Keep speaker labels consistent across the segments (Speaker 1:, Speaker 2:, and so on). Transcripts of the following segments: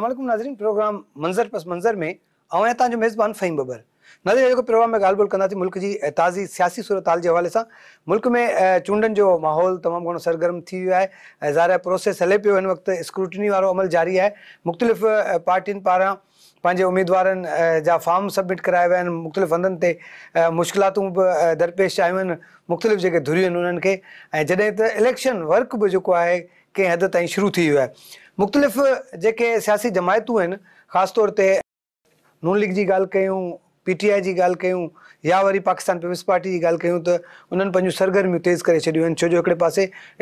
Speaker 1: असलम नाज़रीन प्रोग्राम मंज़र पस मंज़र में आऊं आहियां मेज़बान फ़हीम बबर नाज़रीन जेको प्रोग्राम में ॻाल्हि ॿोल कंदासीं मुल्क की ताज़ी सियासी सूरत हाल जे हवाले सां मुल्क में चूडन जो माहौल तमाम घो सरगर्म है वियो आहे ऐं ज़ाहिर प्रोसेस हले पियो हिन वक़्तु स्क्रूटनी वारो अमल जारी है मुख़्तलिफ़ पार्टियुनि पारा पंहिंजे उमेदवारनि जा फॉर्म सबमिट कराया विया आहिनि मुख़्तलिफ़ हंधनि ते मुश्किलातूं बि दरपेश आयूं आहिनि मुख़्तलिफ़ जेके धुरियूं आहिनि उन्हनि खे इलेक्शन वर्क भी जो है कें हद ताईं शुरू थी वियो आहे मुख़्तलिफ़ जेके सियासी जमायतू आहिनि खास तौर ते नून लीग की ॻाल्हि कयूं पी टी आई जी या वरी पाकिस्तान पीपल्स पार्टी की ॻाल्हि कयूं त उन्हनि पंहिंजूं तेज़ करे छॾियूं आहिनि छो जो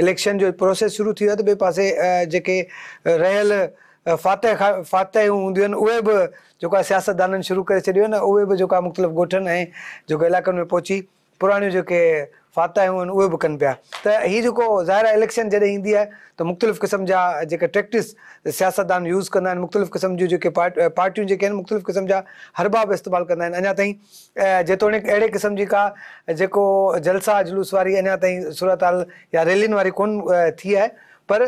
Speaker 1: इलेक्शन जो प्रोसेस शुरू थी तो बे पास ॿिए पासे फातह खा फातहूं हूंदियूं आहिनि शुरू कर छॾियूं आहिनि उहे बि जेको आहे मुख़्तलिफ़ ॻोठनि ऐं जेको इलाइक़नि में पहुची जो के फाता आहिनि उहे बि कनि पिया त हीउ जेको ज़ाहिर आहे इलेक्शन जॾहिं ईंदी आहे त मुख़्तलिफ़ क़िस्म जा जेके टैक्टिस सियासतदान यूज़ कंदा आहिनि मुख़्तलिफ़ क़िस्म जूं जेके पार्ट पार्टियूं जेके आहिनि मुख़्तलिफ़ क़िस्म जा हरबा बि इस्तेमालु कंदा आहिनि अञा ताईं जेतोणीक अहिड़े क़िस्म जी का जेको जलसा जुलूस वारी अञा ताईं सूरत हाल या रैलियुनि वारी कोन थी आहे पर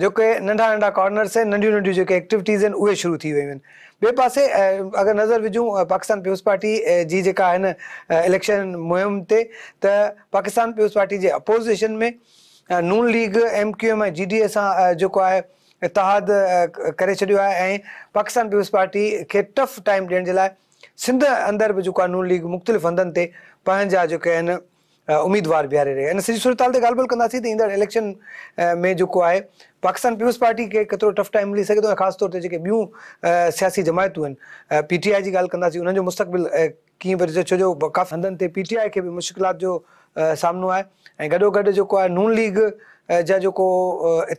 Speaker 1: जेके नंढा नंढा कॉर्नर्स आहिनि नंढियूं नंढियूं जेके एक्टिविटीज़ आहिनि उहे शुरू थी वियूं आहिनि बे पासे अगर नज़र विझूं पाकिस्तान पीपल्स पार्टी जी जी है इलेक्शन मुहिम से त पाकिस्तान पीपल्स पार्टी के अपोज़िशन में Noon league M Q M G D A सां इतिहाद कर पाकिस्तान पीपल्स पार्टी के टफ टाइम दियण सिंध अंदर भी जो नून लीग मुख़्तलिफ़ हंधन ते जो है उम्मीदवार बिहारे रहिया हिन सॼी सूरताल ते ॻाल्हि ॿोल कंदासीं इलेक्शन में जो है पाकिस्तान पीपल्स पार्टी के केतिरो टफ टाइम मिली सघे थो ऐं तौर से बूं सियासी जमायतू हैं पीटीआई की आई जी ॻाल्हि कंदासीं उन्हनि जो मुस्तक़बिल कीअं वरी छो जो काफ़ी हंधनि ते पी टी आई खे जो सामनो आहे गडो गॾोगॾु जेको नून लीग जो जेको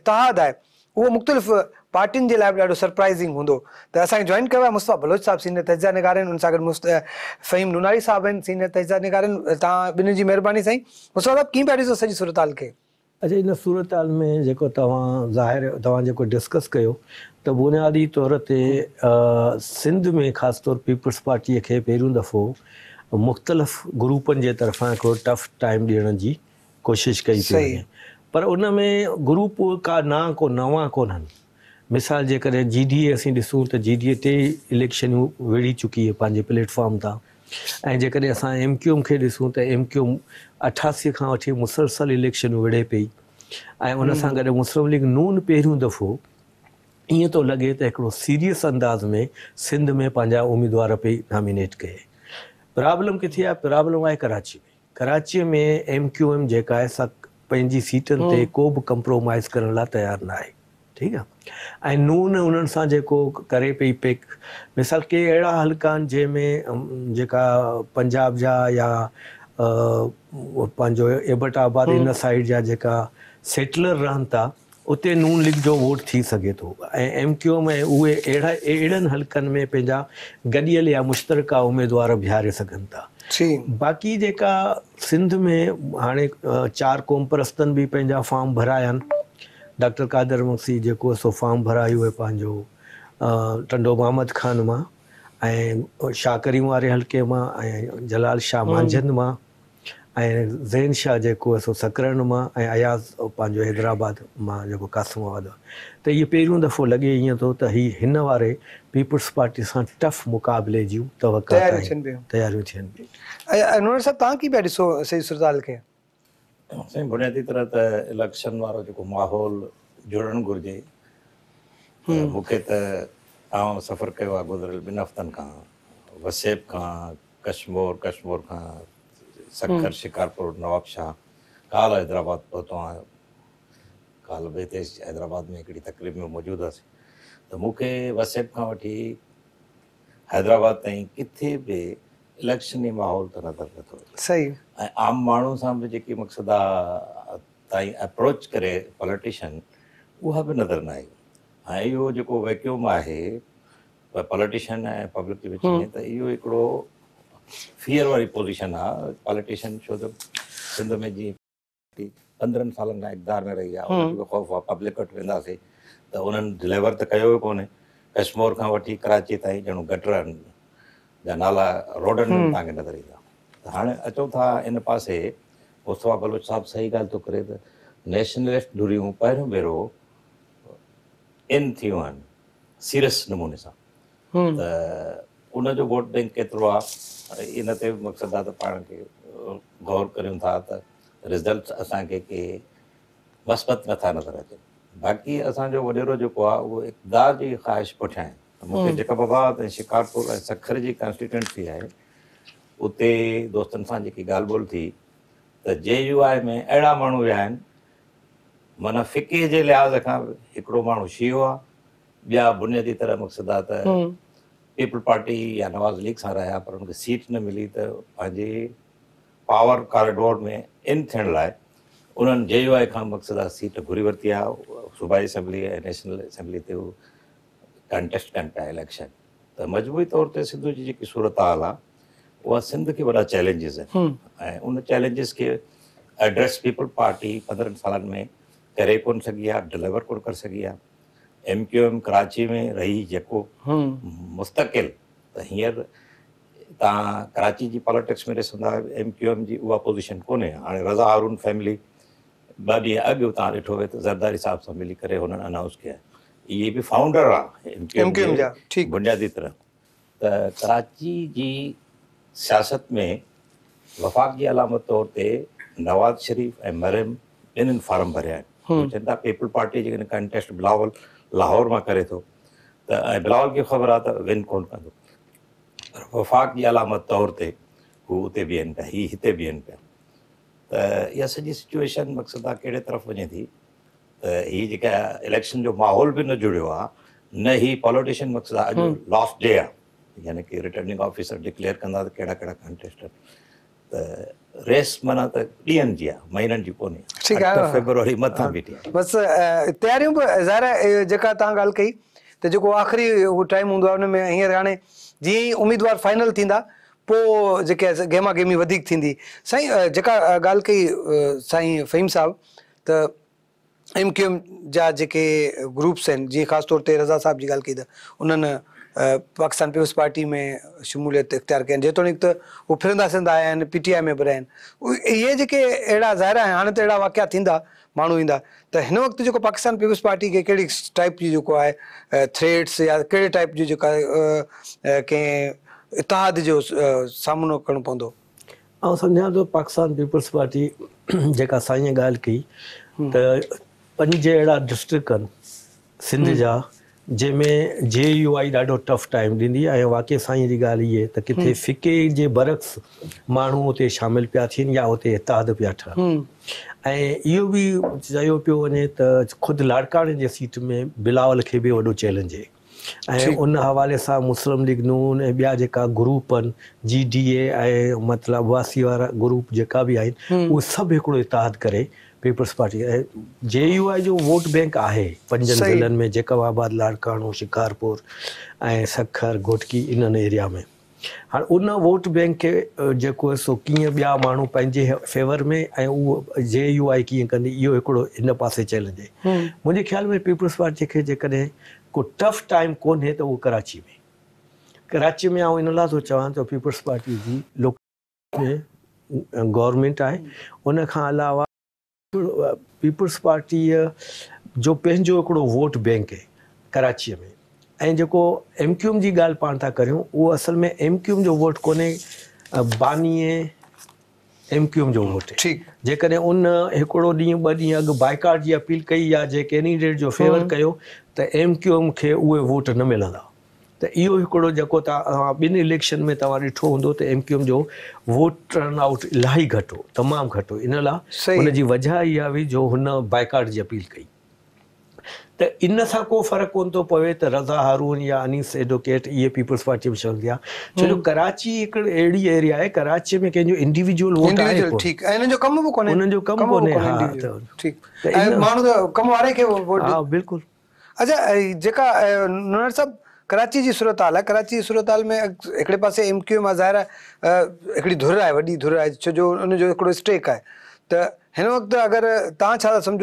Speaker 1: इतिहादु आहे वो मुख़्तलिफ़ पार्टियों जे लाइ सरप्राइज़िंग हूंदो तो असांखे जॉइन कयो मुस्तफ़ा बलोच साहिबु सीनियर तजा निगार फ़हीम नुनारी साहिबु सीनियर तजा निगार आहिनि तव्हां ॿिन्हिनि मुस्तफ़ा साहिबु कीअं पिया ॾिसो सॼी सूरताल खे
Speaker 2: अच्छा इन सूरताल में जेको तव्हां ज़ाहिर डिस्कस कयो त बुनियादी तौर ते सिंध में ख़ासि तौर पीपल्स पार्टी के पहिरियों दफ़ो मुख़्तलिफ़ ग्रुपनि जे तरफ़ां टफ टाइम ॾियण जी कोशिशि कई पई पर उन में ग्रुप का ना को नवां को मिसाल जेकॾहिं जी डी ए असीं ॾिसूं जी डी ए ते इलेक्शनियूं विड़ी चुकी है पंहिंजे प्लेटफॉर्म तां ऐं जेकॾहिं असां एम क्यूम खे ॾिसूं त एम क्यूम अठासी खां वठी मुसलसल इलेक्शन विड़े पई उन सां हम्म। मुस्लिम लीग नून पे दफ़ो ये तो लगे तो हिकिड़ो सीरियस अंदाज़ में सिंध में पंहिंजा उमेदवार पई नॉमिनेट कए प्रॉब्लम किथे आहे प्रॉब्लम आहे कराची में कराची में एम क्यू एम जेका पंहिंजी सीटनि ते हम्म। को बि कंप्रोमाइज़ करण लाइ तयारु न आहे ठीकु आहे ऐं नून उन्हनि सां जेको करे पई पिक मिसाल के अहिड़ा हल्का आहिनि जंहिंमें जेका पंजाब जा या पंहिंजो एबटाबाद हिन हम्म। साइड जा जेका सेटलर रहनि था उते नून लीग जो वोट थी सघे थो ऐं एम क्यू में उहे अहिड़ा अहिड़नि हलकनि में पंहिंजा गॾियल या मुश्तरका उमेदवार बीहारे सघनि था बाक़ी जेका सिंध में हाणे चार क़ौम परस्तनि बि पंहिंजा फॉर्म भराया आहिनि डॉक्टर कादर मुक्सी जेको सो फॉर्म भरायो आहे पंहिंजो टंडो मोहम्मद खान मां ऐं शाकरी वारे हलके मां ऐं जलाल शाह हम्म। मांझंद मां ऐं ज़ैन शाह जेको सो सकरण मां ऐं हैदराबाद मां जेको कासम आबाद त इहे पहिरियों दफ़ो लगे ईअं थो त हीअ हिन पीपल्स
Speaker 1: पार्टी से टफ मुक़ाबले जूं तयारियूं
Speaker 3: बुनियादी तरह त इलेक्शन वारो जेको माहौल जुड़णु घुरिजे हम्म। मूंखे त आउं सफ़र कयो आहे वसेब खां कश्मोर कश्मोर खां ಸಕ್ಕರ್ हम्म। शिकारपुर नवाबशाह ಶಾ काल हैदराबाद पहुतो आहियां काल बि हैदराबाद में एकड़ी तकलीफ़ में मौजूदु से तो मुख्य वसेब का वठी हैदराबाद तीन किथे भी इलेक्शन माहौल तो नज़र न तो सही आम माण्हू सा भी जी मकसद अप्रोच करे पॉलिटिशन उ बि नज़र न आई ऐं इहो जेको वैक्यूम है पॉलिटिशन पब्लिक के विच में तो इहो हिकिड़ो फियर वारी पोज़ीशन आहे पॉलिटिशियन छो त सिंध में जीअं पंद्रहं सालनि खां इक़दार में रही आहे ख़ौफ़ आहे पब्लिक वटि वेंदासीं त उन्हनि डिलीवर त कयो ई कोन्हे कश्मोर खां वठी कराची ताईं जण गटर जा नाला रोडनि में तव्हांखे नज़र ईंदा त हाणे अचूं था इन पासे उस्तादु बलोच साहिबु सही ॻाल्हि थो करे त नेशनलिस्ट धुरियूं पहिरियों भेरो इन थियूं आहिनि सीरियस नमूने सां त उन वोट बैंक केतिरो थ्रू आहे इन ते बि गौर करियूं था रिज़ल्ट असांखे के मस्बत ना नज़र अचनि बाक़ी असांजो वॾेरो जेको आहे इक़दार की ख़्वाहिश पुठियां आहे मूंखे हम्म। शिकारपुर सखर की कॉन्स्टिट्यूंसी है उते दोस्तनि सां जेकी थी तो जे यू आई में अड़ा माण्हू वन मन फ़िके लिहाज़ का हिकिड़ो माण्हू शीओ आहे बुनियादी तरह मकसद आहे पीपल पार्टी या नवाज लीग सारा हुआ पर उनके सीट न मिली तो पंहिंजे पावर कॉरिडोर में इन थे लाइ उन्हनि जे वाए खां मक़सदु आहे सीट घुरी वरती तो है सूबाई असेंबली नेशनल असेंबली से कंटेस्ट कन पिया इलेक्शन त मजबूरी तौर ते की जी सूरत हाल आहे उहा सिंध खे वॾा चैलेंजिस आहिनि उन चैलेंजिस के एड्रेस पीपल पार्टी पंद्रह साल में करे कोन सघी आहे डिलीवर कोन करे सघी आहे एम क्यू एम कराची में रही जो हम्म। मुस्तक़िल हिंसर कराची जी पॉलिटिक्स में ॾिसंदा एम क्यू एम की उहा पोज़ीशन कोन्हे रज़ा हारून फैमिली बी अग अॻु तव्हां तो ज़रदारी साहब से मिली कर अनाउंस किया ये भी फाउंडर आहे बुनियादी तरह कराची की सियासत में वफ़ाक़ की अलामत तौर पर नवाज़ शरीफ़ ए मरियम बिन्न फार्म भरिया people party contest Bilawal Lahore में करे तो बिलावल की खबर आ કોણ को वफ़ाक़ की अलामत तौर ते वो उत बीहन पिया ही हिते बीहनि पिया सिचुएशन मकसद आहे तरफ़ वजे थी त हीअ इलेक्शन जो माहौल भी न जुड़ो आ न ही पॉलिटिशियन मकसद अज अॼु लास्ट हम्म। डे यानी कि रिटर्निंग ऑफिसर डिक्लेयर कंदा कड़ा कहिड़ा कंटेस्टेंट बसि तयारियूं
Speaker 1: बि ज़ाहिर जेका तव्हां ॻाल्हि कई त जेको आख़िरी उहो टाइम हूंदो आहे उनमें हींअर हाणे जीअं ई उमेदवार फाइनल थींदा पोइ जेके गेमा गेमी वधीक थींदी साईं जेका ॻाल्हि कई साईं फ़हीम साहब त एम क्यू एम जा जेके ग्रुप्स आहिनि जीअं ख़ासि तौर ते रज़ा साहिब जी ॻाल्हि कई त उन्हनि पाकिस्तान पीपल्स पार्टी में शमूलियत इख़्तियार कयूं आहिनि जेतोणीकि त उहे फिरंदा फिंदा आया आहिनि पीटीआई में बि रहनि उहे इहे जेके अहिड़ा ज़ाइरा आहिनि हाणे त अहिड़ा वाकिया थींदा माण्हू ईंदा त हिन वक़्तु जेको पाकिस्तान पीपल्स पार्टी खे कहिड़ी टाइप जी जेको आहे थ्रेट्स या कहिड़े टाइप जूं जेका कंहिं इतिहाद जो सामनो करणो पवंदो
Speaker 2: ऐं सम्झां थो पाकिस्तान पीपल्स पार्टी जेका साईं ॻाल्हि कई त पंज अहिड़ा डिस्ट्रिक आहिनि सिंध जा जंहिंमें जे यू आई ॾाढो टफ टाइम ॾींदी ऐं वाके साईं जी ॻाल्हि इहे त किथे हम्म। फिके जे बरक्स माण्हू हुते शामिल पिया थियनि या हुते इतिहाद पिया ठहनि हम्म। ऐं इहो बि चयो पियो वञे त ख़ुदि लाड़काणे जे सीट में बिलावल खे बि वॾो चैलेंज आहे ऐं उन हवाले सां मुस्लिम लीग नून ऐं ॿिया जेका ग्रुप आहिनि जी डी ए ऐं मतिलबु वासी वारा ग्रुप जेका बि आहिनि हम्म। उहे सभु हिकिड़ो इतिहाद करे Peoples Party J U I जो वोट बैंक है पंजनि ज़िलनि में जेकवाबाद लाड़काणो शिकारपुर ऐं सखर घोटकी इन्हनि एरिया में हाणे उन वोट बैंक खे जेको सो कीअं ॿिया माण्हू पंहिंजे फेवर में ऐं उहो जे यू आई कीअं कंदी इहो हिकिड़ो हिन पासे चैलेंज आहे हम्म. मुंहिंजे ख़्याल में पीपल्स पार्टी खे जेकॾहिं को टफ टाइम कोन्हे त उहो कराची में कराची में आउं इन लाइ थो चवां त पीपल्स पार्टी जी लोक में गवर्नमेंट आहे उन खां अलावा पीपल्स पार्टीअ uh, uh, जो पंहिंजो हिकिड़ो वोट बैंक आहे कराचीअ में ऐं जेको एम क्यू एम जी ॻाल्हि पाण था करियूं उहो असल में एम क्यू एम जो वोट कोन्हे बानीअ एम क्यू एम जो वोट ठीकु जेकॾहिं उन हिकिड़ो ॾींहुं ॿ ॾींहं अॻु बाइकाट जी अपील कई आहे जे कैंडिडेट जो फेवर कयो त एम क्यू एम खे उहे वोट न मिलंदा त इहो हिकिड़ो जेको तव्हां ॿिनि इलेक्शन में तव्हां ॾिठो हूंदो त एम क्यू एम जो वोट टर्न आउट इलाही घटि हो तमामु घटि हो इन लाइ हुन जी वजह इहा हुई जो हुन बाइकाट जी अपील कई त इन सां को फ़र्क़ु कोन थो पवे त रज़ा हारून या अनीस एडवोकेट इहे पीपल्स पार्टी में चवंदी आहे छो जो कराची हिकिड़ी अहिड़ी एरिया आहे में कंहिंजो इंडिविजुअल
Speaker 1: बिल्कुलु अच्छा जेका कराची की सूरत हाल आहे कराची की सूरत हाल में हिकिड़े पासे एम क्यू एम ज़ाहिर आहे धुर है वॾी धुर है छोजो जो उनजो हिकिड़ो तो आहे त हिन वक़्तु अगरि तव्हां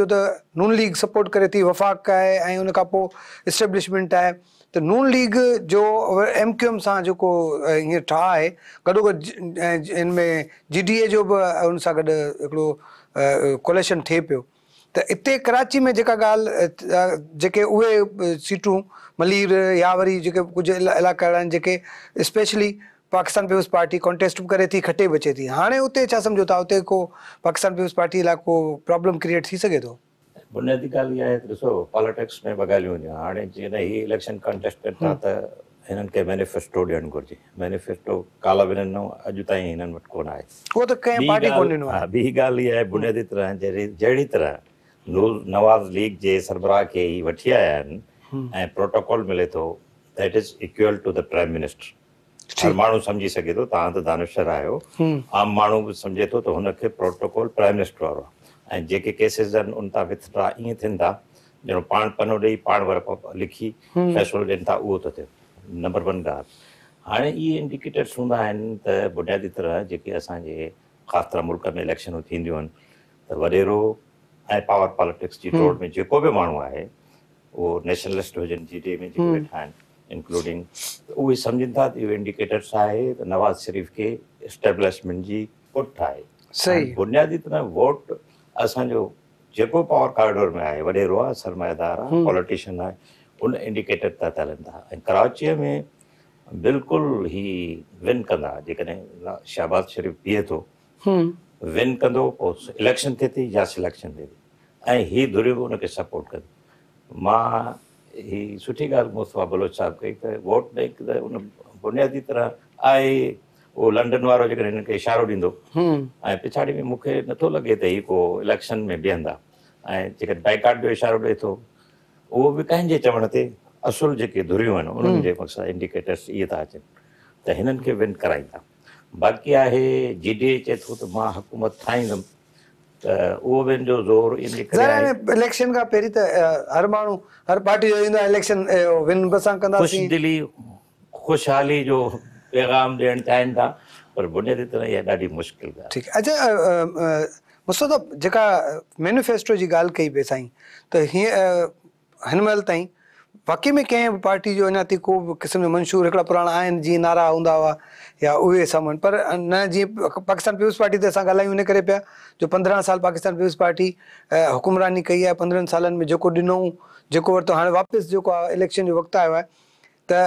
Speaker 1: नून लीग सपोर्ट करे थी वफ़ाक़ है उन खां पोइ इस्टेब्लिशमेंट आहे त नून लीग जो एम क्यू एम से जेको हींअर ठाह आहे गॾो गॾु हिन जी डी ए जो भी उन सां गॾु हिकिड़ो कोलेशन त इते कराची में जेका ॻाल्हि जेके उहे सीटूं मलीर या वरी जेके कुझु इलाइक़ा आहिनि जेके specially Pakistan peoples Party contest बि करे थी खटे बि अचे थी हाणे उते छा सम्झो था उते को पाकिस्तान पीपल्स पार्टी लाइ को प्रॉब्लम क्रिएट थी सघे थो
Speaker 3: बुनियादी आहे नवाज लीग के सरबराह के ही वठी आया प्रोटोकॉल हम्म। मिले तो that is equal to the prime minister हर मू समी सघे थो दानश्वर आयो आम मू बि सम्झे थो त हुनखे प्रोटोकॉल प्राइम मिनिस्टर वारो आहे ऐं जेके विथड्रा ये थियनि था ॼण पाण पनो ॾेई पाण वरी लिखी हम्म। फैसलो ॾियनि था उहो थो थिए नंबर वन गाल हाँ ये इंडिकेटर्स हूंदा आहिनि बुनियादी तरह जेके असांजे ख़ासि तरह मुल्क में इलेक्शन थींदियूं आहिनि त ऐं पावर पॉलिटिक्स जी तौर hmm. में जेको बि माण्हू आहे उहो नेशनलिस्ट हुजनि जी डे में जेके वेठा आहिनि इंक्लूडिंग उहे सम्झनि था त इहो इंडिकेटर्स आहे त नवाज़ शरीफ़ खे इस्टेब्लिशमेंट जी पुट आहे सही बुनियादी तरह वोट असांजो जेको पावर कॉरिडोर में आहे वॾेरो आहे सरमाएदार आहे पॉलिटिशियन आहे उन इंडिकेटर था हलनि था ऐं कराचीअ में बिल्कुलु ही विन कंदा जेकॾहिं शहबाज़ शरीफ़ बीहे थो विन कंदो पोइ इलेक्शन थिए थी या सिलेक्शन थिए थी ऐं ही धुरियूं बि हुनखे सपोर्ट कनि मां ही सुठी ॻाल्हि मु बलोच साहिबु कई त वोट बैंक त हुन बुनियादी तरह आहे उहो लंडन वारो जेकॾहिं हिनखे इशारो ॾींदो ऐं पिछाड़ी में मूंखे नथो लॻे त ही को इलेक्शन में बीहंदा ऐं जेके बाइकाट जो इशारो ॾिए थो उहो बि कंहिंजे चवण ते असुल जेके धुरियूं आहिनि उन्हनि जे इंडिकेटर्स इहे था अचनि त हिननि खे विन कराईंदा बाक़ी आहे जी डी ए चए थो त मां हुकूमत ठाहींदुमि इलेक्शन
Speaker 1: खां पहिरीं त हर माण्हू हर पार्टी जो ईंदो इलेक्शन
Speaker 3: था पर बुनियादी तरह ॾाढी मुश्किल
Speaker 1: जेका जी ॻाल्हि कई पई साईं त हीअं हिन महिल ताईं बाक़ी में कें पार्टी जो अञा को क़िस्म मंशूर हिकिड़ा पुराणा जी नारा हूँ हुआ या उ सामान पर न जी पाकिस्तान पीपल्स पार्टी से असां इन करे पिया जो पंद्रहं साल पाकिस्तान पीपल्स पार्टी हुकुमरानी कई है पंद्रह साल में जो दिनों जो वो हाँ वापस जो इलेक्शन जो वक्त आयो है त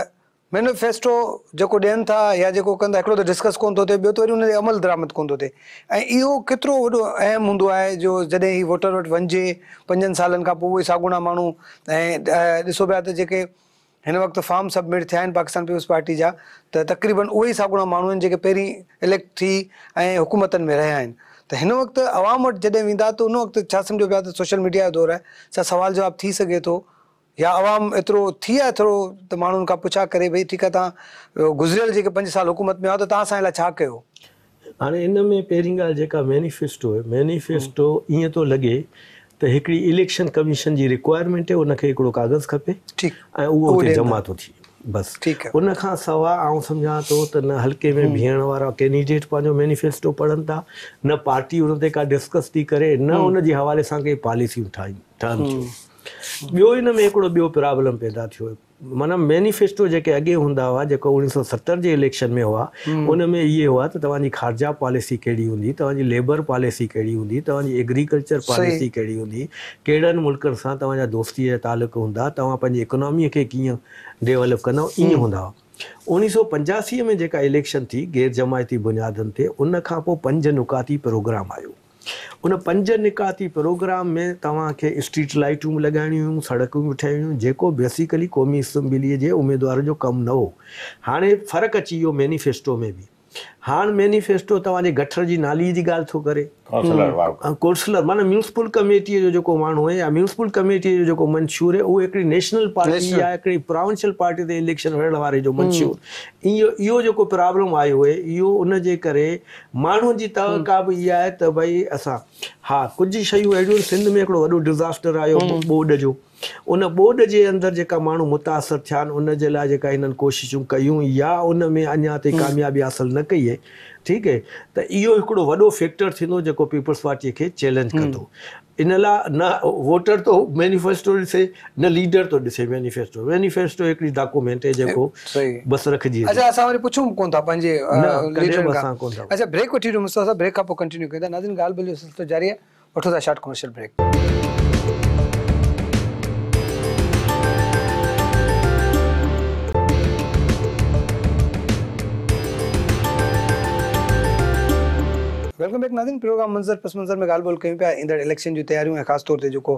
Speaker 1: मैनिफेस्टो जो दियन था या जो कनि था हिकिड़ो डिस्कस को थो थिए ॿियो त वरी अमल दरामद को थे थिए ऐं वो अहम हों जो जैसे ही वोटर वट वे पंजन साल सागुणा पोइ ऐसो साॻुणा माण्हू ऐं ॾिसो पिया फॉर्म सबमिट थे पाकिस्तान पीपल्स पार्टी जा तो तक़रीबन उहे ई साॻुणा माण्हू आहिनि इलेक्ट थी हुकूमत में रहा आहिनि त हिन वक़्तु आवाम वटि जॾहिं वेंदा त उन वक्त समझो सम्झो पिया सोशल मीडिया का दौर है सवाल जवाब थी सके तो या आवाम एतिरो थी आहे थोरो त माण्हू खां पुछा करे भई ठीकु आहे तव्हां गुज़िरियल जेके पंज साल हुकूमत में आयो त तव्हां असां लाइ छा कयो
Speaker 2: हाणे इन में पहिरीं ॻाल्हि जेका मैनिफेस्टो आहे मैनिफेस्टो ईअं थो लॻे त हिकिड़ी इलेक्शन कमीशन जी रिक्वायरमेंट आहे उनखे हिकिड़ो कागज़ खपे ऐं उहो जमा थो थिए बसि ठीकु आहे उन सवाइ आउं सम्झां थो त न हल्के में हम्म। बीहण वारा कैंडिडेट पंहिंजो मैनिफेस्टो पढ़नि था न पार्टी हुन ते का डिस्कस थी करे न हम्म। उन हवाले सां के पॉलिसियूं ठाहिनि ठहनि थियूं हम्म। ॿियो हिन में हिकिड़ो प्रॉब्लम पैदा थियो माना मैनिफेस्टो जेके अॻे हूंदा हुआ जेको सौ सतरि जे इलेक्शन में हुआ हम्म। उन में इहे हुआ त खारजा पॉलिसी कहिड़ी हूंदी तव्हांजी लेबर पॉलिसी कहिड़ी हूंदी तव्हांजी एग्रीकल्चर पॉलिसी कड़ी हूंदी कड़न मुल्क सां तव्हांजा दोस्ती जा तालुक़ हूंदा तव्हां पंहिंजी इकोनॉमीअ खे डेवलप कद ईअं हूंदा हुआ सौ पंजासीअ में जेका इलेक्शन थी गैर जमायती बुनियादनि ते उन पंज नुकाती प्रोग्राम आयो उन पंज निकाती प्रोग्राम में तवे स्ट्रीट लाइटू बि लॻाइणियूं हुयूं सड़कूं बि ठहिणियूं हुयूं जेको बेसिकली क़ौमी असम्बली के उमेदवार जो कम न हो हाँ फर्क अची वियो मैनिफेस्टो में भी हाणे मैनिफेस्टो तव्हांजे की नाली की ॻाल्हि थो करे कौंसलर हम्म। माना म्यूनिसिपल कमेटीअ जो जेको माण्हू आहे या म्यूनिसिपल कमेटीअ जो जेको मंशूर है उहो हिकिड़ी नेशनल पार्टी या हिकिड़ी प्रोविंशियल पार्टी ते इलेक्शन हलण वारे जो मंशूर हम्म। इहो इहो जेको प्रॉब्लम आयो है यो उन करे माण्हुनि जी तवका हम्म। बि इहा आहे त भई असां हा कुझु शयूं अहिड़ियूं सिंध में हिकिड़ो डिज़ास्टर आयो बोड जो उन ॿोॾ जे अंदरि जेका माण्हू मुतासिर थिया आहिनि उनजे लाइ जेका या उन में हम्म। कामयाबी हासिल न कई आहे ठीकु आहे त इहो हिकिड़ो वॾो फैक्टर थींदो जेको पीपल्स पार्टी के चैलेंज कंदो इन लाइ न वोटर तो मैनिफेस्टो ॾिसे न लीडर तो ॾिसे मैनिफेस्टो मैनिफेस्टो हिकिड़ी डॉक्यूमेंट आहे जेको बसि रखिजी अच्छा
Speaker 1: असां वरी पुछूं कोन था पंहिंजे लीडर खां अच्छा ब्रेक वठी वठूं मुस्ताफ़ा ब्रेक खां पोइ कंटिन्यू कंदा नाज़िन ॻाल्हि ॿोली सिलसिलो जारी आहे वठो था short commercial break welcome back नादिन प्रोग्राम मंजर पस मंजर में ॻाल्हि ॿोल कयूं पिया ईंदड़ इलेक्शन जूं तयारियूं ऐं ख़ासि तौर ते जेको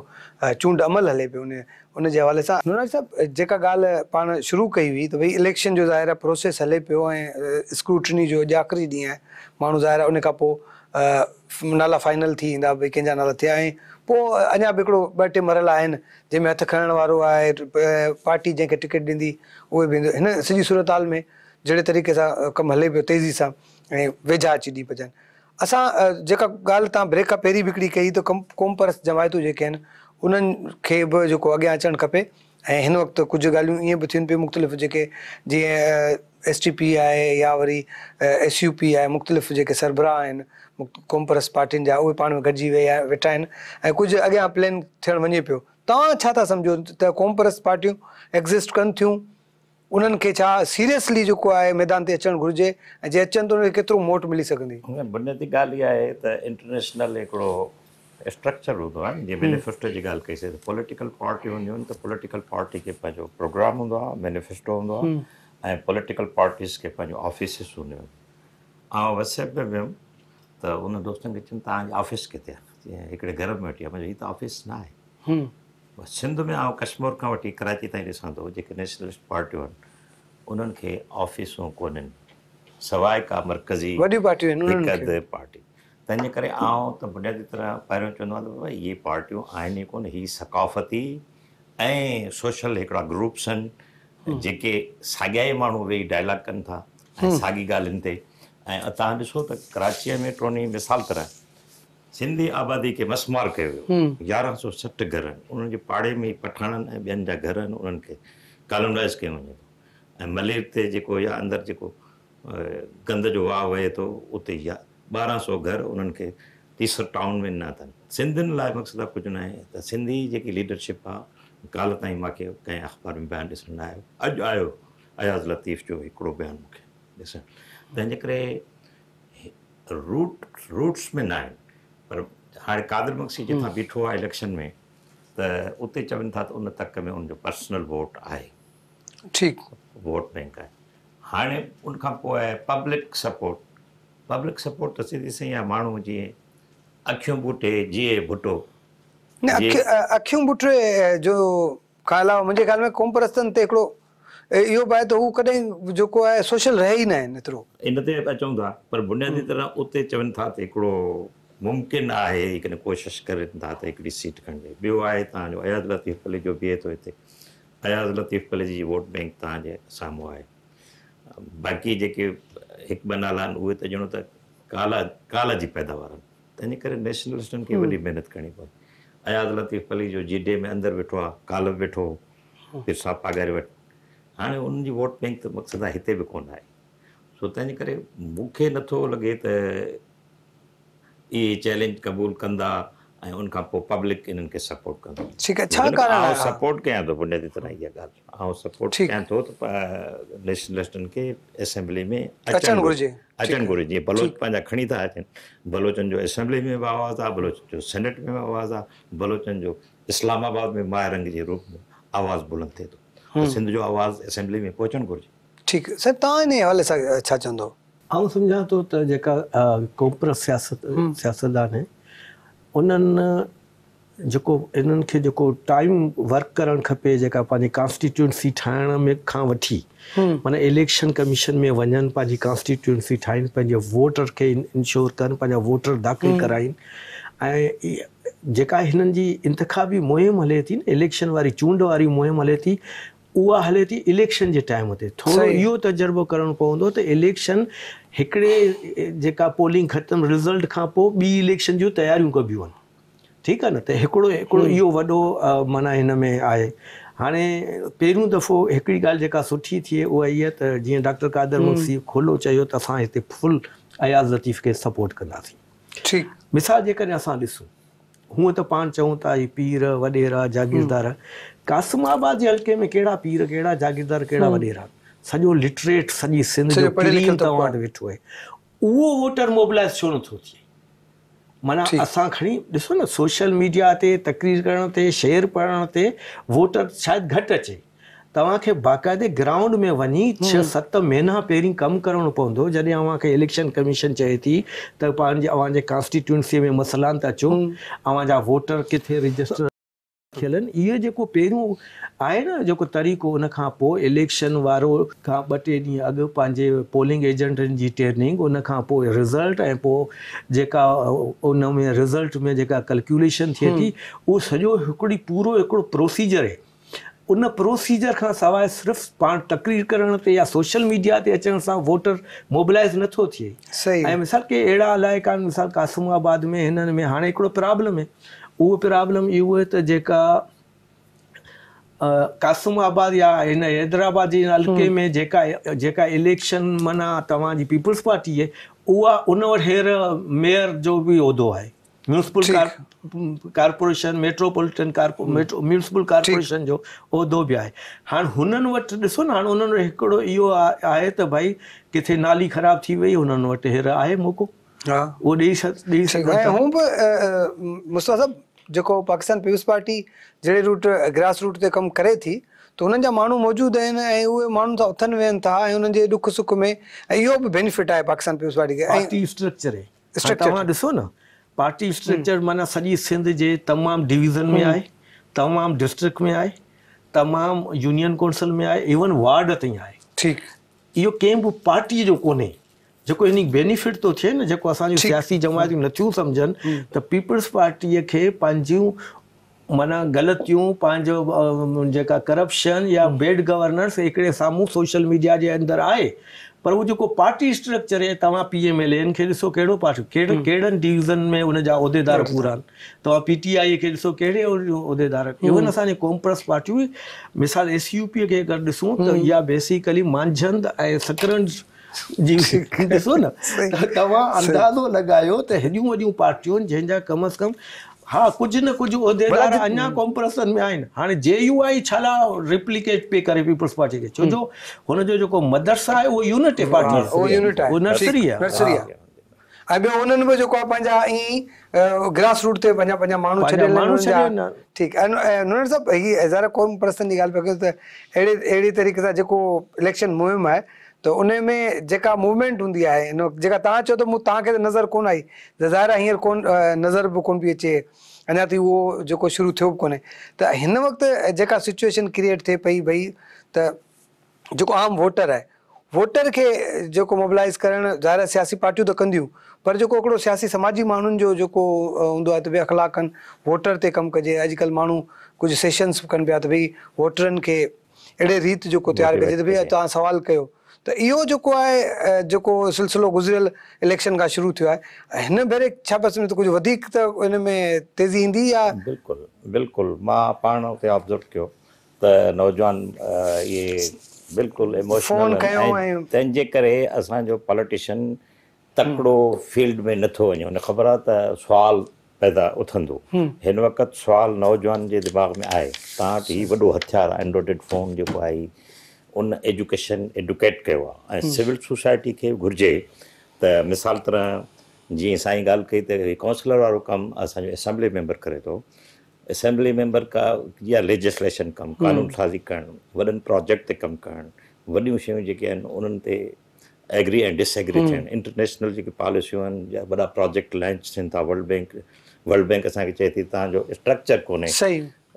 Speaker 1: चूंड अमल हले पियो उन उनजे हवाले सां नुराज साहिबु जेका ॻाल्हि पाण शुरू कई हुई त भई इलेक्शन जो ज़ाहिर प्रोसेस हले पियो ऐं स्क्रूटनी जो आख़िरी ॾींहुं आहे माण्हू ज़ाहिर उन खां पोइ नाला फाइनल थी ईंदा भई कंहिंजा नाला थिया ऐं पोइ अञा बि हिकिड़ो ॿ टे मरल आहिनि जंहिंमें हथु खणण वारो आहे पार्टी जंहिंखे टिकट ॾींदी उहे बि हिन सॼी सूरताल में जहिड़े तरीक़े सां कमु हले पियो तेज़ी सां ऐं वेझा अची ॾी पइजनि असा जो गाल तव्हां ब्रेक खां पहिरीं बि हिकिड़ी कई त कम क़ौम परस जमायतूं जेके आहिनि उन्हनि खे बि जेको अॻियां अचणु खपे मुख़्तलिफ़ जी जी एस टी पी आए या वरी एस यू पी आए मुख़्तलिफ़ जो सरबराह आहिनि पार्टी जहाँ उ जा में गजी विया वेठा कुछ ऐं प्लैन थे वञे पियो तव्हां छा था सम्झो त एग्ज़िस्ट कन थी उन्हनि खे छा सीरियसली जेको आहे मैदान ते अचणु घुरिजे ऐं जे अचनि त उनखे केतिरो मोट मिली सघंदी
Speaker 3: बुनियादी ॻाल्हि इहा आहे त इंटरनेशनल हिकिड़ो स्ट्रक्चर हूंदो आहे जीअं मैनिफेस्टो जी ॻाल्हि कईसीं त पॉलिटिकल पार्टी हूंदियूं आहिनि त पॉलिटिकल पार्टी खे पंहिंजो प्रोग्राम हूंदो आहे मैनिफेस्टो हूंदो आहे ऐं पॉलिटिकल पार्टीस खे पंहिंजो ऑफिसिस हूंदियूं आहिनि ऐं वट्सअप में वियुमि त उन दोस्तनि खे चवनि तव्हांजी ऑफ़िस किथे आहे हिकिड़े घर में वठी आहे मुंहिंजो हीअ ऑफ़िस न आहे सिंध में आउं कश्मीर खां वठी कराची ताईं ॾिसां थो जेके नेशनलिस्ट पार्टियूं आहिनि उन्हनि खे ऑफिसूं कोन्हनि सवाइ का मर्कज़ी पार्टी तंहिंजे करे आउं त बुनियादी तरह पहिरियों चवंदो आहियां त बाबा इहे पार्टियूं आहिनि ई कोन हीअ सकाफ़ती ऐं सोशल हिकिड़ा ग्रुप्स आहिनि हम्म। जेके साॻिया ई माण्हू वेही डायलॉग कनि था ऐं हम्म। साॻी ॻाल्हियुनि ते ऐं तव्हां ॾिसो त कराचीअ में टोनी मिसाल तरह सिंधी आबादी खे मसमार कयो वियो यारहं सौ सठि घर आहिनि उन्हनि जे पाड़े में ई पठाणनि ऐं ॿियनि जा घर आहिनि उन्हनि खे कॉलोनाइज़ कयो वञे थो ऐं मले ते जेको या अंदरि जेको गंद जो वाह वहे थो उते या ॿारहं सौ घर उन्हनि खे तीसर टाउन में ॾिना अथनि सिंधियुनि लाइ मक़सदु आहे कुझु न आहे त सिंधी जेकी लीडरशिप आहे काल्ह ताईं मूंखे कंहिं अख़बार में बयानु ॾिसण न आयो अॼु आयो अयाज़ लतीफ़ जो हिकिड़ो बयानु मूंखे ॾिसणु तंहिंजे करे रूट रूट्स में न आहिनि पर हाणे कादर मक्सी मां बीठो आहे इलेक्शन में त उते चवनि था त उन तक में पर्सनल वोट आहे ठीकु वोट बैंक आहे हाणे उनखां पोइ आहे पब्लिक पब्लिक सपोर्ट जीअं
Speaker 1: इहो आहे सोशल रहे ई न
Speaker 3: पर बुनियादी तरह उते हिकिड़ो मुमकिन आहे हिकिड़ी कोशिशि करे था त हिकिड़ी सीट खणिजे ॿियो आहे तव्हांजो अयाज़ लतीफ़ कले जो बीहे थो हिते अयाज़ लतीफ़ कले जी वोट बैंक तव्हांजे साम्हूं आहे बाक़ी जेके हिकु ॿ नाला आहिनि उहे त ॼणो त काला काला जी पैदावार आहिनि तंहिंजे करे नेशनलिस्टनि खे वॾी महिनत करिणी पवंदी अयाज़ लतीफ़ अली जो जी डे में अंदरि वेठो आहे काल बि वेठो फिरसा पागारे वटि हाणे उन्हनि जी वोट बैंक त मक़सदु आहे हिते बि कोन आहे सो तंहिंजे करे मूंखे नथो लॻे त ये चैलेंज क़बूल कंदा ऐं उनखां पोइ पब्लिक इनन के सपोर्ट कर ठीक है छा अच्छा कारण आहे सपोर्ट के तो थो बुनियादी तरह ये गाल ऐं सपोर्ट के तो त नेशनलिस्टनि खे असेंबली में अच्छा, अचन गुरुजी अचन गुरुजी बलोच पंजा खणी था अचन बलोचन जो असेंबली में आवाज आ आहे जो सेनेट में आवाज आ बलोचन जो इस्लामाबाद में माहिरंग जी रूप में आवाज बुलंद थे तो हम्म। सिंध जो आवाज असेंबली में पहुंचन गुरुजी ठीक सर ता ने हवाले सां छा चवंदो
Speaker 2: ऐं सम्झा थो त जेका कोंप्रस सियासत हम्म। सियासतदान आहिनि उन्हनि जेको इन्हनि खे जेको टाइम वर्क करणु खपे जेका पंहिंजी कॉन्स्टिट्यूंसी ठाहिण में खां वठी हम्म। माना इलेक्शन कमीशन में वञनि पंहिंजी कॉन्स्टिट्यूंसी ठाहिनि पंहिंजे वोटर खे इंश्योर कनि पंहिंजा वोटर दाख़िल हम्म। कराइनि ऐं जेका हिननि जी इंतिखाबी मुहिम हले थी न इलेक्शन वारी चूंड वारी मुहिम हले थी उहा हले थी इलेक्शन के टाइम ते थोरो इहो तजुर्बो करिणो पवंदो इलेक्शन हिकिड़े पोलिंग खत्म रिज़ल्ट का बी इलेक्शन जो तयारियूं कबियूं ठीक है आहे न त हिकिड़ो हिकिड़ो हम्म। इहो वॾो माना हिन में आहे हाणे दफ़ो एक ॻाल्हि जेका सुठी थिए उहा इहा डॉक्टर कादर हम्म। मुंसी खोलो तो त फुल अयाज़ लतीफ़ के सपोर्ट कंदासीं ठीकु मिसाल जेकॾहिं असां ॾिसूं हूअं त पाण चऊं पीर वॾेरा जागीरदार हम्म। कासमाबाद जे हलके में कहिड़ा पीर कहिड़ा जागीरदार कहिड़ा हम्म। वॾेरा सॼो लिटरेट सॼी सिंध जो तो तव्हां वटि वेठो आहे उहो वोटर मोबिलाइज़ छो नथो थिए माना असां खणी ॾिसो न सोशल मीडिया ते तकरीर करण ते शेयर पढ़ण ते वोटर शायद घट अचे तव्हांखे बाक़ाइदे ग्राउंड में वञी छह हम्म। सत महीना पहिरीं कमु करिणो पवंदो जॾहिं अव्हांखे इलेक्शन कमीशन चए थी त पंहिंजे अव्हांजे कॉन्स्टिट्यूंसीअ में मसइलानि था अचो हम्म। अव्हांजा वोटर किथे रजिस्टर थियल इहो जेको पहिरियों आहे न जेको तरीक़ो उन इलेक्शन वो का ॿ टे ॾींहं अॻु पंहिंजे पोलिंग एजेंट की ट्रेनिंग उन रिज़ल्ट ऐं में रिज़ल्ट में जेका कैलकुलेशन थिए थी हम्म। उहो सॼो हिकिड़ी प्रोसीजर आहे उन प्रोसीजर का सवाइ सिर्फ पा तकरीर करण ते या सोशल मीडिया से अचण सां वोटर मोबिलाइज़ नथो थिए मिसाल के अहिड़ा इलाइक़ा मिसाल कासिमाबाद में हिननि में हाणे प्रॉब्लम है उहो प्रॉब्लम इहो आहे त जेका कासूमाबाद या हिन हैदराबाद जे हलके में जेका जेका इलेक्शन माना तव्हांजी पीपल्स पार्टी आहे उहा उन वटि हीअंर मेयर जो बि उहिदो आहे municipal car corporation metropolitan corpo metro municipal corporation जो उहिदो बि आहे हाणे हुननि वटि ॾिसो न हाणे हुननि वटि हिकिड़ो इहो आहे आहे त भई किथे नाली ख़राब थी वई हुननि वटि हींअर आहे मौक़ो हा उहो ॾेई सघ
Speaker 1: जो पाकिस्तान पीपल्स पार्टी जड़े रूट ग्रास रूट ते कमु करे थी तो उन्होंने मूल माण्हू मौजूदु आहिनि ऐं उहे माण्हुनि सां था उनके दुख सुख में ऐं इहो बेनिफिट आहे पाकिस्तान पीपल्स पार्टी खे स्ट्रक्चर आहे
Speaker 2: पार्टी स्ट्रक्चर हम्म। माना सारी सिंध के तमाम डिवीज़न में आहे तमामु डिस्ट्रिक्ट में आहे तमामु यूनियन काउंसिल में आहे इवन वार्ड ताईं आहे ठीकु इहो कंहिं बि जो कोन्हे जो इन बेनिफिट तो थे न जेको असांजी सियासी जमायतूं नथियूं सम्झनि पीपल्स पार्टी के पंहिंजियूं माना गलत पंहिंजो करप्शन या बेड गवर्नेंस एक सामू सोशल मीडिया के अंदर आहे पर उहो जेको पार्टी स्ट्रक्चर है तव्हां पी एम एल एन खे ॾिसो कहिड़ो पार्टी कहिड़े डिवीज़न में हुनजा उहिदेदार पूरा आहिनि तव्हां पी टी आई खे ॾिसो कहिड़े इवन हम्म। असांजे कॉम्प्रेस पार्टियूं मिसाल एस यू पीअ खे अगरि ॾिसूं त हम्म। इहा बेसिकली मांझंद ऐं जी न तव्हां अंदाज़ो लॻायो त हेॾियूं वॾियूं पार्टियूं आहिनि कम अज़ कम हा कुझु न कुछ उहिदेदार अञा कॉम्प्रेसन में आहिनि हाणे जे यू आई छाला रिप्लिकेट पे करे पीपल्स पार्टी खे छो जो हम्म। मदरसा आहे उहो
Speaker 1: यूनिट आहे पार्टी नर्सरी आहे ऐं ॿियो तरीक़े से इलेक्शन मुहिम आहे तो उन में जेका मूवमेंट हूंदी आहे इन जेका तव्हां चयो त मूं तव्हांखे त नज़र कोन आई त ज़ाहिर हींअर कोन नज़र बि कोन पई अचे अञा ताईं उहो जेको शुरू थियो बि कोन्हे त हिन वक़्तु जेका सिचुएशन क्रिएट थिए पई भई त जेको आम वोटर आहे वोटर खे जेको मोबिलाइज़ करणु ज़ाहिर सियासी पार्टियूं त कंदियूं पर जेको हिकिड़ो सियासी समाजी माण्हुनि जो जेको हूंदो आहे त भई अख़लाकनि वोटर ते कमु कजे अॼुकल्ह माण्हू कुझु सेशन्स बि कनि पिया त भई वोटरनि खे अहिड़े रीति जेको तयारु कजे त भई तव्हां सुवालु कयो त तो इहो जेको जो जेको सिलसिलो गुज़िरियल इलेक्शन का शुरू थियो आहे हिन भेरे छा पिया
Speaker 3: त कुझु वधीक त हिन में तेज़ी ईंदी या बिल्कुलु बिल्कुलु मां पाण हुते ऑब्ज़र्व कयो त नौजवान इहे बिल्कुलु इमोशनल तंहिंजे करे असांजो पॉलिटिशियन तकड़ो फील्ड में नथो वञे हुन ख़बर आहे त सुवाल पैदा उथंदो हम्म। हिन वक़्तु सुवाल नौजवान जे दिमाग़ में आहे तव्हां वटि हीउ वॾो एंड्रॉइड फ़ोन जेको आहे उन एजुकेशन एडुकेट किया सिविल सोसाइटी के घुर्ज त मिसाल तरह जी साईं गाल कई त काउंसलर वारो कमु असेंबली मेंबर करे तो असेंबली मेंबर का या लेजिस्लेशन कम हम्म। कानून साज़ी कर वन प्रोजेक्ट कम कर वो शन उन एग्री एंड डिसएग्री हम्म। थे इंटरनेशनल जेके पॉलिसियूं या प्रोजेक्ट लॉन्च थे वर्ल्ड बैंक वर्ल्ड बैंक असें चे थी तुम स्ट्रक्चर को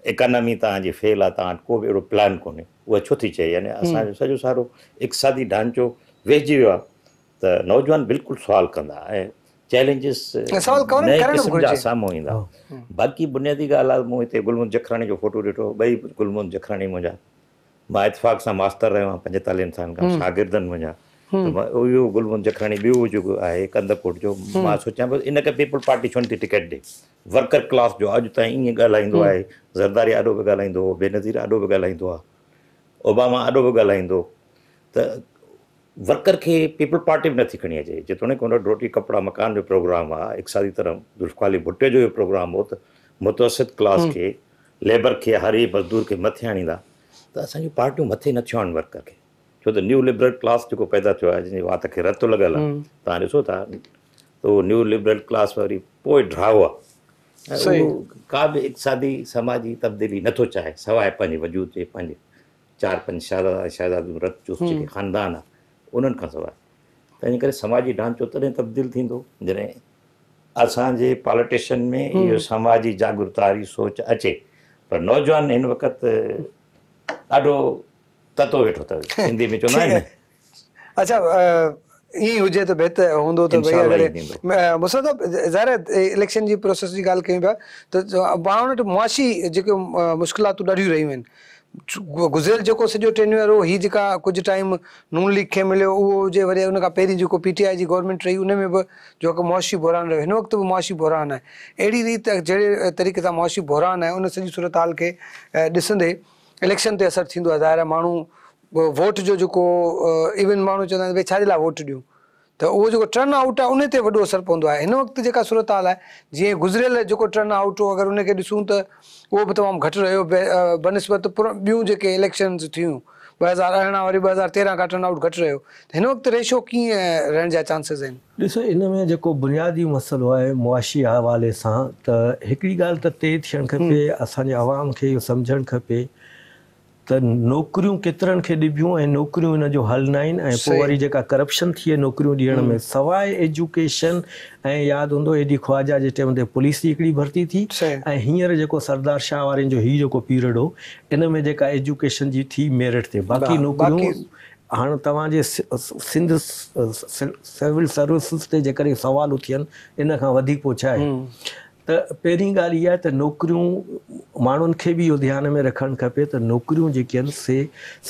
Speaker 3: इकोनमी तव्हांजी फेल आहे तव्हां वटि को बि अहिड़ो प्लान कोन्हे उहा छो थी चए यानी असांजो सॼो सारो हिकु ढांचो वेहिजी वियो आहे त नौजवान बिल्कुलु सुवाल कंदा ऐं चैलेंजिस नए क़िस्म जा साम्हूं ईंदा बाक़ी बुनियादी ॻाल्हि आहे मूं हिते गुलमंद जखराणी जो फोटो ॾिठो ॿई गुलमंद जखराणी मुंहिंजा मां इतफ़ाक़ सां मास्तर रहियो आहियां पंजेतालीहनि सालनि खां शागिर्दनि मुंहिंजा इहो गुलमंद जखाणी ॿियो जेको आहे कंदकोट जो मां सोचियां पियो इनखे पीपल पार्टी छो न थी टिकेट ॾिए वर्कर क्लास जो अॼु ताईं ईअं ॻाल्हाईंदो आहे ज़रदारी आॾो बि ॻाल्हाईंदो बेनज़ीर एॾो बि ॻाल्हाईंदो आहे ओबामा एॾो बि ॻाल्हाईंदो त वर्कर खे पीपल पार्टी बि नथी खणी अचे जेतोणीकि हुन को रोटी कपिड़ा मकान जो प्रोग्राम आहे इक सादी तरह दुल्फ़ाली भुटे जो इहो प्रोग्राम हो त मुतासिद क्लास खे लेबर खे हरी मज़दूर खे मथे आणींदा त असांजी पार्टियूं मथे नथो आण वर्कर खे छो त न्यू लिबरल क्लास जेको पैदा थियो आहे जंहिंजी वात खे रतु लॻियल आहे तव्हां ॾिसो था त उहो न्यू लिबरल क्लास वरी पोइ ड्राओ आहे ऐं का बि इकसादी समाजी तब्दीली नथो चाहे सवाइ पंहिंजे वजूद जे पंहिंजे चारि पंज शादा शादा रत जेके ख़ानदान आहे उन्हनि खां सवाइ तंहिंजे करे समाजी ढांचो तॾहिं तब्दील थींदो जॾहिं असांजे पॉलिटिशन में इहो समाजी जागरूकता वारी सोच अचे पर नौजवान हिन वक़्तु ॾाढो तत्व वेठो अथव सिंधी में चवंदा आहिनि
Speaker 1: अच्छा ईअं हुजे त बहितर हूंदो त भई अगरि मुसा ज़ाहिर इलेक्शन जी प्रोसेस जी ॻाल्हि कयूं पिया त पाण वटि मुआशी जेके मुश्किलातूं ॾाढियूं रहियूं आहिनि गुज़िरियल जेको सॼो टेन्यूअर हीअ जेका कुझु टाइम नून लीग खे मिलियो उहो हुजे वरी खां पहिरीं जेको पी टी आई जी गवर्नमेंट रही उन में बि जो हिकु मुआशी बोहरान रहियो हिन वक़्तु बि मुआशी बोहरान आहे अहिड़ी रीति जहिड़े तरीक़े सां मुआशी बोहरान आहे उन सॼी सूरत हाल खे ॾिसंदे इलेक्शन ते असरु थींदो ज़ाहिर आहे माण्हू वोट जो जेको इवन माण्हू चवंदा आहिनि वोट दूँ तो वो जेको टर्न आउट आहे उन ते वॾो असरु पवंदो आहे हिन वक़्तु जेका सूरत हाल आहे जीअं गुज़िरियल जेको टर्न आउट हो अगर उनके ॾिसूं तो वो भी तमाम घट रहियो बनस्बत ॿियूं जेके इलेक्शन्स थियूं ॿ हज़ार अरिड़हं वरी हज़ार तेरहं खां टर्न आउट घट रहियो वक्त वक़्तु रेशो कीअं रहण जा चांसिस आहिनि
Speaker 2: ॾिसो इन बुनियादी मसलो है मुआशी हवाले से त हिकिड़ी ॻाल्हि त तय थियणु खपे असांजे आवाम खे खपे त नौकरियूं केतिरनि खे ॾिबियूं ऐं नौकरियूं हिन जो हल न आहिनि ऐं पोइ वरी जेका करप्शन थिए नौकरियूं ॾियण में हम्म। सवाइ एजुकेशन ऐं यादि हूंदो एॾी ख़्वाजा जे टाइम ते पुलिस जी हिकिड़ी भर्ती थी ऐं हींअर जेको सरदार शाह वारनि जो हीउ जेको पीरियड हो इन में जेका एजुकेशन जी थी मेरिट ते बाक़ी नौकरियूं हाणे तव्हांजे सिंध सिविल सर्विसिस ते जेकॾहिं सुवाल थियनि इन खां वधीक पोइ छा आहे हम्म। त पहिरीं ॻाल्हि इहा आहे त नौकरियूं माण्हुनि खे बि इहो ध्यान में रखणु खपे त नौकरियूं जेके आहिनि से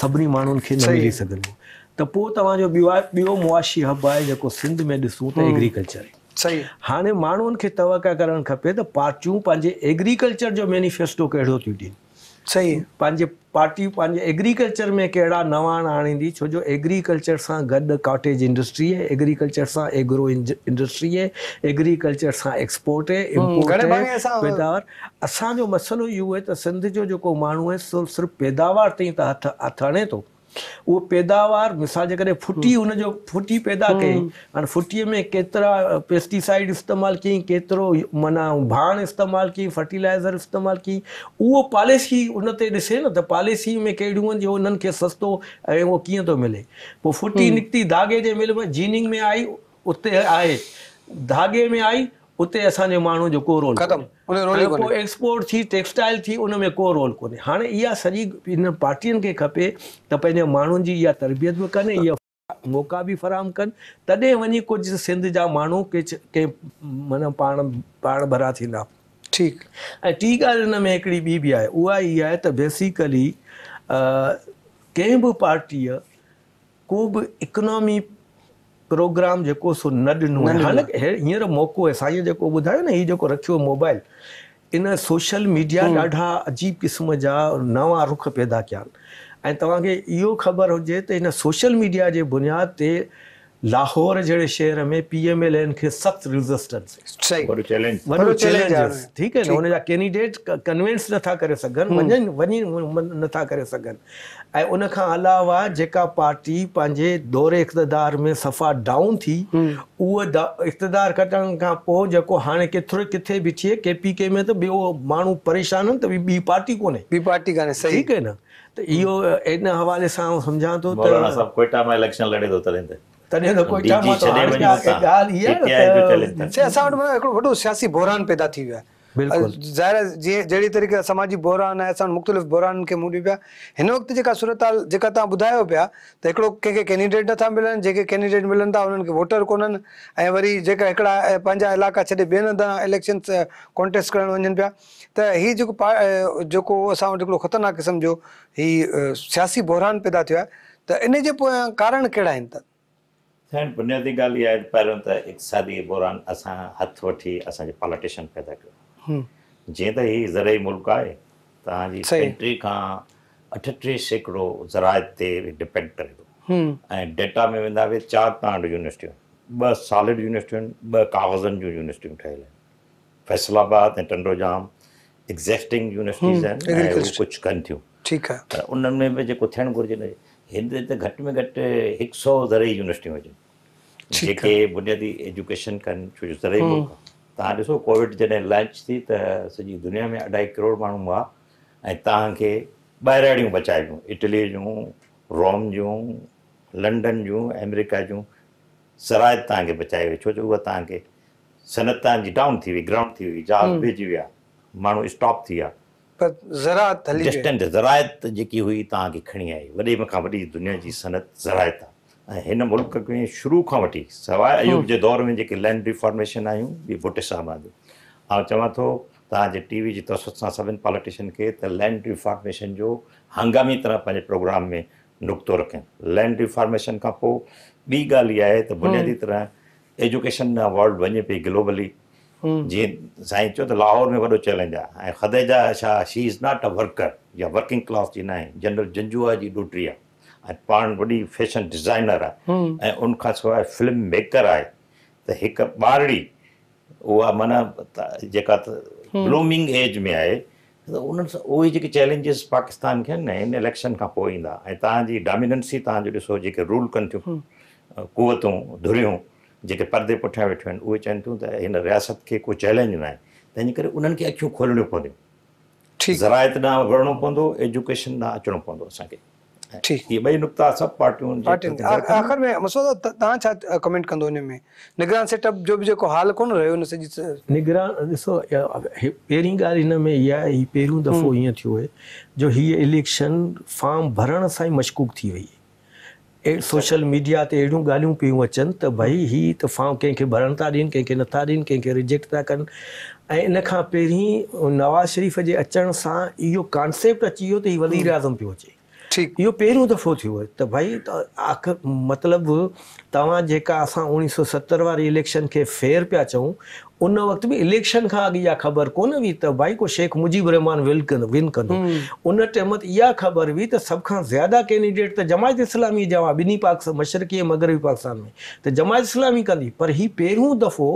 Speaker 2: सभिनी माण्हुनि खे न मिली सघंदियूं त पोइ तव्हांजो ॿियो आहे ॿियो मुआशी हब आहे जेको सिंध में ॾिसूं त हम्म। एग्रीकल्चर सही हाणे माण्हुनि खे तवका करणु खपे त पार्टियूं पंहिंजे एग्रीकल्चर जो मैनिफेस्टो कहिड़ो थियूं ॾियनि सही पंहिंजे पार्टी पंहिंजे एग्रीकल्चर में कहिड़ा नवाण आणींदी छो जो एग्रीकल्चर सां गॾु कॉटेज इंडस्ट्री आहे एग्रीकल्चर सां एग्रो इंडस्ट्री आहे एग्रीकल्चर सां एक्सपोर्ट आहे इंपोर्ट पैदावार असांजो मसइलो इहो आहे त सिंध जो जेको माण्हू आहे सो सिर्फ़ु पैदावार ताईं त हथु हथु हणे थो उहो पैदावार मिसाल जे करे फुटी हुन हम्म। जो फुटी पैदा हम्म। कई हाणे फुटीअ में केतिरा पेस्टिसाइड इस्तेमालु कयईं केतिरो माना भाण इस्तेमालु कयईं फर्टिलाइज़र इस्तेमालु कयईं उहो पॉलिसी उन ते ॾिसे न त पॉलिसी में कहिड़ियूं आहिनि जो उन्हनि खे सस्तो ऐं उहो कीअं थो मिले पोइ फुटी हम्म। निकिती धागे जे मिल में जीनिंग में आई उते आहे धागे में आई उते असांजो माण्हू जेको रोल ख़तमु रोल एक्सपोट थी टेक्सटाइल थी उन में को रोल कोन्हे हाणे इहा सॼी इन्हनि पाटियुनि खे खपे त पंहिंजे माण्हुनि जी इहा तरबियत बि कनि इहा मौक़ा बि फरहम कनि तॾहिं वञी कुझु सिंध जा माण्हू किच कंहिं माना पाण पाण भरा थींदा ठीकु ऐं टी ॻाल्हि हिन में हिकिड़ी ॿी बि आहे उहा इहा आहे त बेसिकली कंहिं बि पाटीअ को बि प्रोग्राम जेको सो न ॾिनो हाली हींअर मौक़ो आहे साईं जेको ॿुधायो न हीउ जेको रखियो मोबाइल इन सोशल मीडिया ॾाढा अजीब क़िस्म जा नवां रुख पैदा कया आहिनि ऐं तव्हांखे इहो ख़बर हुजे त हिन सोशल मीडिया जे बुनियाद ते लाहौर जहिड़े शहर में पी एन खे सख़्तु रिज़िस्टेंस वॾो चैलेंज
Speaker 3: वॾो चैलेंज आहे ठीकु आहे
Speaker 2: जा कैंडिडेट कन्विंस नथा करे सघनि हम्म। वञनि वञी नथा करे सघनि ऐं उन खां अलावा जेका पार्टी पंहिंजे दौरे इक़्तदार में सफ़ा डाउन थी हम्म। उहा इक़्तदार कटण खां पोइ जेको हाणे केतिरो किथे बीठी के में त ॿियो माण्हू परेशान आहिनि त पार्टी कोन्हे ॿी पार्टी कान्हे ठीकु आहे न त इहो हम्म। इन हवाले सां आउं सम्झां थो
Speaker 3: कोयटा में इलेक्शन लड़े थो तॾहिं
Speaker 1: असां वटि माना वॾो सियासी बोहरान पैदा थी वियो आहे ज़ाहिर जीअं जहिड़ी तरीक़े सां समाजी बोहरान आहे असां मुख़्तलिफ़ बोहराननि खे मुंडियूं पिया हिन वक़्तु जेका सुरताल जेका तव्हां ॿुधायो पिया त हिकिड़ो कंहिंखे कैंडिडेट नथा मिलनि जेके कैंडिडेट मिलनि था उन्हनि खे वोटर कोन्हनि ऐं वरी जेका हिकिड़ा पंहिंजा इलाइक़ा छॾे ॿियनि हंधि इलेक्शन कॉन्टेस्ट करणु वञनि पिया त जेको जेको असां वटि हिकिड़ो ख़तरनाक क़िस्म जो सियासी बोहरान पैदा थियो आहे त इन जे कारण कहिड़ा आहिनि त
Speaker 3: साईं बुनियादी ॻाल्हि इहा पहिरियों त इकसादी बोरान असां हथु वठी असांजो पॉलिटिशन पैदा कयो जीअं त ही ज़रई मुल्क आहे तव्हांजी सैकेंटी खां अठटीह सैकड़ो ज़राइत ते डिपेंड करे थो ऐं डेटा में वेंदा बि चारि तव्हां वटि यूनिवर्सिटियूं ॿ सॉलिड यूनिवर्सिटियूं आहिनि ॿ कागज़नि जूं यूनिवर्सिटियूं ठहियलु आहिनि फैसलाबाद ऐं टंडोजाम एग्ज़िस्टिंग यूनिवर्सिटीज़ आहिनि कुझु कनि थियूं ठीकु आहे पर उन्हनि में बि जेको थियणु घुरिजे हिंदे ते त घटि में घटि हिक सौ ज़रे यूनिवर्सिटियूं हुजनि जेके बुनियादी एजुकेशन कनि छो जो ज़रे तव्हां ॾिसो कोविड जॾहिं लैंच थी त सॼी दुनिया में अढाई करोड़ माण्हू हुआ ऐं तव्हांखे ॿाहिरा बचाइबियूं इटली जूं रोम जूं लंडन जूं अमेरिका जूं ज़राइ तव्हांखे बचाए वई छो जो उहा तव्हांखे सनतान जी डाउन थी वई ग्राउंड थी वई जहाज़ भी विया माण्हू स्टॉप थी विया
Speaker 1: पर ज़रात हली
Speaker 3: ज़रायत जेकी हुई तव्हांखे खणी आई वॾे खां वॾी दुनिया जी सनत ज़रायत आहे ऐं हिन मुल्क़ में शुरू खां वठी सवाइ अयूब जे दौर में जेके लैंड रिफॉर्मेशन आहियूं बि भुटे साहिबा जो ऐं चवां थो तव्हांजे टी वी जी तरफ़ सां सभिनि पॉलिटिशियन खे त लैंड रिफॉर्मेशन जो हंगामी तरह पंहिंजे प्रोग्राम में नुक़्तो रखनि लैंड रिफॉर्मेशन खां पोइ ॿी ॻाल्हि इहा आहे त बुनियादी तरह एजुकेशन वर्ल्ड वञे पई ग्लोबली जीअं साईं चओ त लाहौर में वॾो चैलेंज आहे ऐं Khadija Shah she is not a worker या वर्किंग क्लास जी न आहे जनरल झंजुआ जी ड्यूट्री आहे ऐं पाण वॾी फैशन डिज़ाइनर आहे ऐं उनखां सवाइ फिल्म मेकर आहे त हिकु ॿारड़ी उहा माना जेका त ब्लूमिंग एज में आहे त उन्हनि सां उहे जेके चैलेंजेस पाकिस्तान खे आहिनि न हिन इलेक्शन खां पोइ ईंदा ऐं तव्हांजी डॉमिनंसी तव्हांजो ॾिसो जेके रूल कनि थियूं कुवतूं धुरियूं जेके परदे पुठियां वेठियूं आहिनि उहे चवनि थियूं त हिन रियासत खे को चैलेंज न आहे तंहिंजे करे उन्हनि खे अखियूं खोलणियूं पवंदियूं ज़राइत ॾांहुं वञिणो पवंदो एजुकेशन ॾांहुं अचिणो पवंदो असांखे में पहिरीं ॻाल्हि
Speaker 2: हिन में इहा आहे पहिरियों दफ़ो ईअं हम्म। थियो आहे जो हीअ इलेक्शन फॉर्म भरण सां ई मशकूक थी वई सोशल मीडिया से अड़ी ॻाल्हियूं पियूं अचनि त भई हम्म। हीअ तफ़ाऊं भरण था ॾियनि कंहिंखे नथा ॾियनि कंहिंखे रिजेक्ट था कन ऐं इन खां पहिरीं नवाज़ शरीफ़ के अचण सां इहो कॉन्सेप्ट अची वो त हीउ वज़ीर हम्म। आज़म पो अचे यो पे दफ़ो थियो आहे त भई आख़िर मतिलबु तव्हां जेका असां उणिवीह सौ इलेक्शन के फेयर पाया चऊं उन वक़्त भी इलेक्शन का अगे इहा ख़बर कोन हुई त भाई को शेख मुजीब रहमान विन विन कंदो उन टाइम ते ख़बर हुई त सभ खां ज़्यादा कैंडिडेट त तो जमायत इस्लामी जा हुआ पाक मशरक़ी मगरबी पाकिस्तान में त तो जमायत इस्लामी कंदी पर हीउ पहिरियों दफ़ो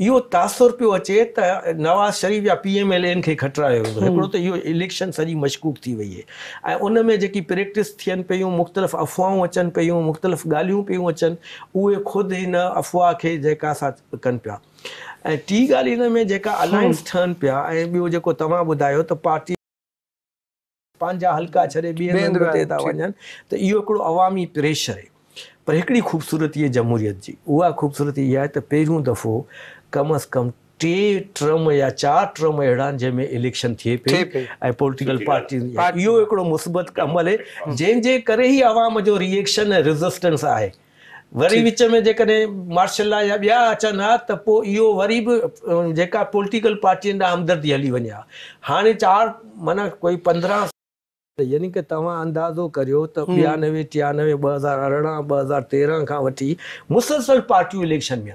Speaker 2: यो तासुर पो अचे त नवाज़ शरीफ़ या पी एम एल एन के खटरायो वेंदो हिकिड़ो इलेक्शन सारी मशकूक थी वई आहे उन में जी प्रैक्टिस थियनि पियूं मुख़्तलिफ़ अफ़वाहूं अचनि पियूं मुख़्तलिफ़ ॻाल्हियूं पियूं अचनि उहे ख़ुदि अफ़वाह के जैसा असां कनि ऐं टी ॻाल्हि हिन में जेका अलायंस ठहनि पिया ऐं ॿियो जेको तव्हां ॿुधायो त पार्टी पंहिंजा हल्का छॾे ॿिए था वञनि त इहो हिकिड़ो अवामी प्रेशर आहे पर हिकिड़ी ख़ूबसूरती जमहूरियत जी उहा ख़ूबसूरती इहा आहे त पहिरियों दफ़ो कम अज़ कम टे टर्म या चारि टर्म अहिड़ा जंहिंमें इलेक्शन थिए पई ऐं पार्टी इहो हिकिड़ो अमल आहे जंहिंजे करे ई आवाम जो रिएक्शन ऐं रिज़िस्टेंस आहे वरी विच में जेकॾहिं मार्शल लॉ या ॿिया अचन हा त पोइ वरी भी जो पॉलिटिकल पार्टी ॾांहुं हमदर्दी हली वन हा हाणे चार माना कोई पंद्रह यानी कि तव्हां अंदाज़ो करियो त हम्म। ॿियानवे टियानवे ॿ हज़ार अरड़ा ब हज़ार तेरह का वी मुसलसल पार्टी इलेक्शन में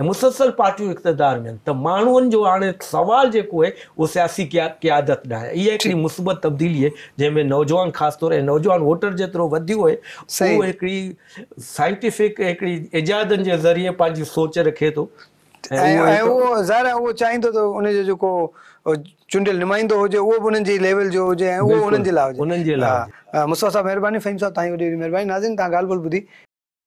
Speaker 2: आहिनि त माण्हुनि जो हाणे सुवालु जेको आहे उहो सियासी क्यादत न आहे इहा हिकिड़ी मुस्बत तब्दीली आहे जंहिंमें जेतिरो वधियो आहे साइंटिफिकरिए पंहिंजी सोच रखे थोरा
Speaker 1: चाहींदो त उनजो जेको चूंडियल निमाईंदो हुजे उहो बि उन्हनि जी लेवल जो हुजे लाइ